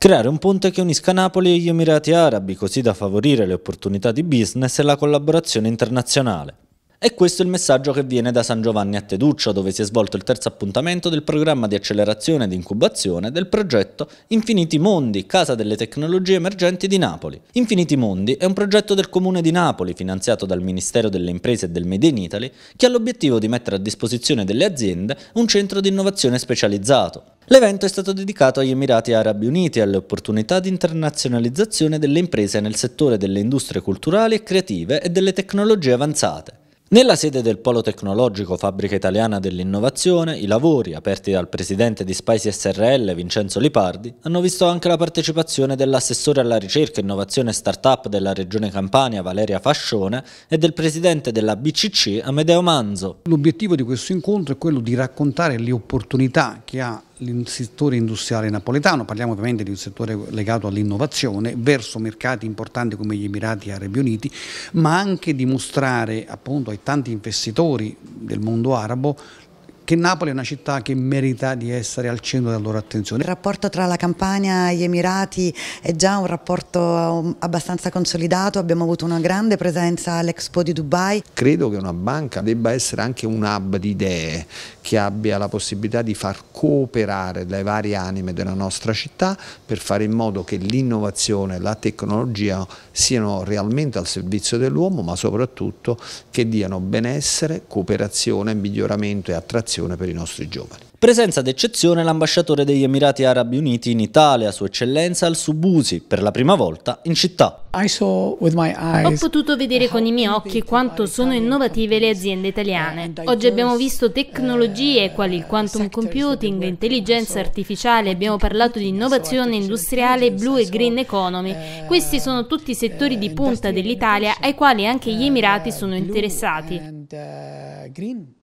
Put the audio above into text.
Creare un ponte che unisca Napoli e gli Emirati Arabi, così da favorire le opportunità di business e la collaborazione internazionale. E questo è il messaggio che viene da San Giovanni a Teduccia, dove si è svolto il terzo appuntamento del programma di accelerazione ed incubazione del progetto Infiniti Mondi, Casa delle Tecnologie Emergenti di Napoli. Infiniti Mondi è un progetto del Comune di Napoli, finanziato dal Ministero delle Imprese e del Made in Italy, che ha l'obiettivo di mettere a disposizione delle aziende un centro di innovazione specializzato. L'evento è stato dedicato agli Emirati Arabi Uniti e alle opportunità di internazionalizzazione delle imprese nel settore delle industrie culturali e creative e delle tecnologie avanzate. Nella sede del Polo Tecnologico Fabbrica Italiana dell'Innovazione, i lavori, aperti dal presidente di Spicy SRL Vincenzo Lipardi, hanno visto anche la partecipazione dell'assessore alla ricerca, innovazione e start-up della Regione Campania Valeria Fascione e del presidente della BCC Amedeo Manzo. L'obiettivo di questo incontro è quello di raccontare le opportunità che ha settore industriale napoletano, parliamo ovviamente di un settore legato all'innovazione, verso mercati importanti come gli Emirati Arabi Uniti, ma anche dimostrare appunto ai tanti investitori del mondo arabo che Napoli è una città che merita di essere al centro della loro attenzione. Il rapporto tra la Campania e gli Emirati è già un rapporto um, abbastanza consolidato, abbiamo avuto una grande presenza all'Expo di Dubai. Credo che una banca debba essere anche un hub di idee che abbia la possibilità di far cooperare le varie anime della nostra città per fare in modo che l'innovazione e la tecnologia siano realmente al servizio dell'uomo ma soprattutto che diano benessere, cooperazione, miglioramento e attrazione formazione per i nostri giovani. Presenza d'eccezione l'ambasciatore degli Emirati Arabi Uniti in Italia, Sua Eccellenza Al-Subusi, per la prima volta in città. Ho potuto vedere con i miei occhi quanto sono innovative le aziende italiane. Oggi abbiamo visto tecnologie quali il quantum computing, intelligenza artificiale, abbiamo parlato di innovazione industriale, blue e green economy. Questi sono tutti i settori di punta dell'Italia ai quali anche gli Emirati sono interessati. Uh,